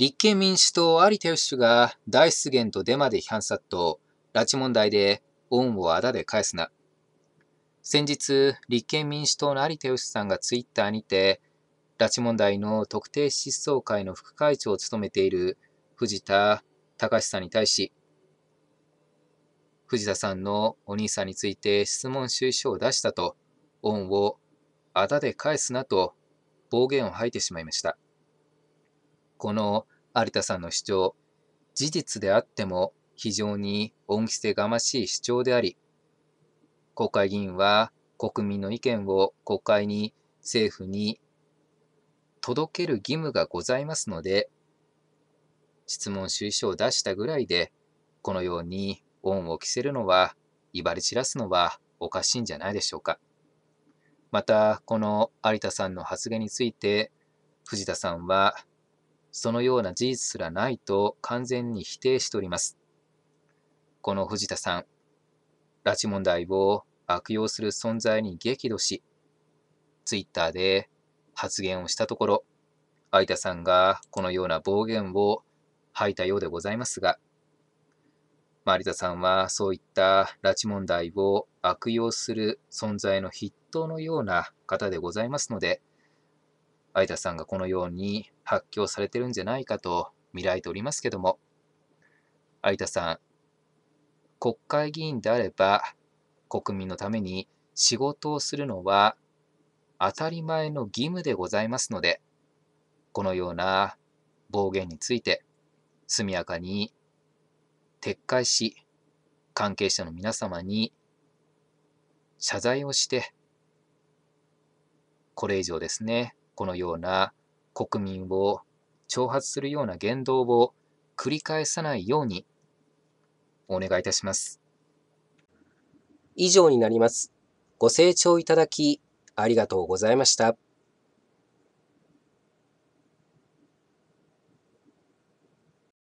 立憲民主党有田氏が大出現とデマで批判殺到、拉致問題で恩をあだで返すな。先日、立憲民主党の有田義さんがツイッターにて、拉致問題の特定失踪会の副会長を務めている藤田隆さんに対し、藤田さんのお兄さんについて質問収書を出したと、恩をあだで返すなと暴言を吐いてしまいました。この有田さんの主張、事実であっても非常に恩着せがましい主張であり、国会議員は国民の意見を国会に政府に届ける義務がございますので、質問主意書を出したぐらいで、このように恩を着せるのは、威張り散らすのはおかしいんじゃないでしょうか。また、この有田さんの発言について、藤田さんはそのような事実すらないと完全に否定しております。この藤田さん、拉致問題を悪用する存在に激怒し、ツイッターで発言をしたところ、相田さんがこのような暴言を吐いたようでございますが、有田さんはそういった拉致問題を悪用する存在の筆頭のような方でございますので、相田さんがこのように発狂されてるんじゃないかと見られておりますけども、相田さん、国会議員であれば国民のために仕事をするのは当たり前の義務でございますので、このような暴言について速やかに撤回し、関係者の皆様に謝罪をして、これ以上ですね、このような国民を挑発するような言動を繰り返さないようにお願いいたします。以上になります。ご清聴いただきありがとうございました。